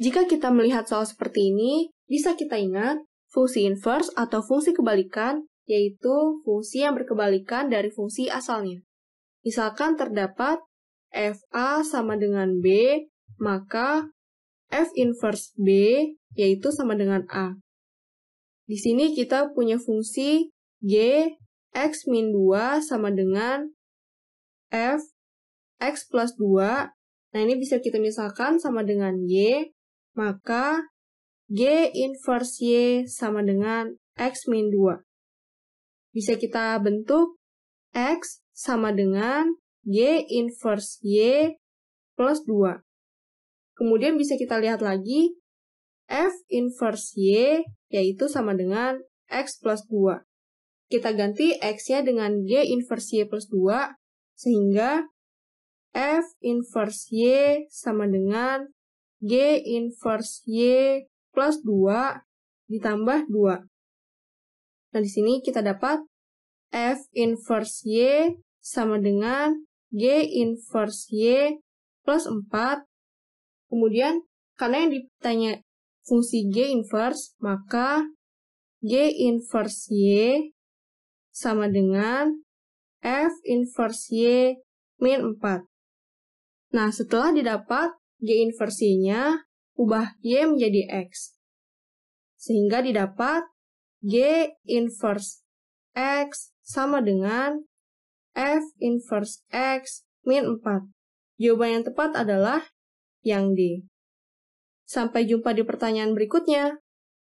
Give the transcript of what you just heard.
Jika kita melihat soal seperti ini, bisa kita ingat fungsi inverse atau fungsi kebalikan, yaitu fungsi yang berkebalikan dari fungsi asalnya. Misalkan terdapat f a sama dengan B, maka F inverse B yaitu sama dengan A. Di sini kita punya fungsi G X min 2 sama dengan F X plus 2. Nah ini bisa kita misalkan sama dengan Y maka G inverse Y sama dengan X min 2. Bisa kita bentuk X sama dengan G inverse Y plus 2. Kemudian bisa kita lihat lagi F inverse Y yaitu sama dengan X plus 2. Kita ganti X-nya dengan G inverse Y plus 2 sehingga F inverse Y sama dengan G inverse Y plus 2 ditambah 2. Nah, di sini kita dapat F inverse Y sama dengan G inverse Y plus 4. Kemudian, karena yang ditanya fungsi G inverse, maka G inverse Y sama dengan F inverse Y min 4. Nah, setelah didapat G inversinya, ubah Y menjadi X. Sehingga didapat G inverse X sama dengan F inverse X min 4. Jawaban yang tepat adalah yang D. Sampai jumpa di pertanyaan berikutnya.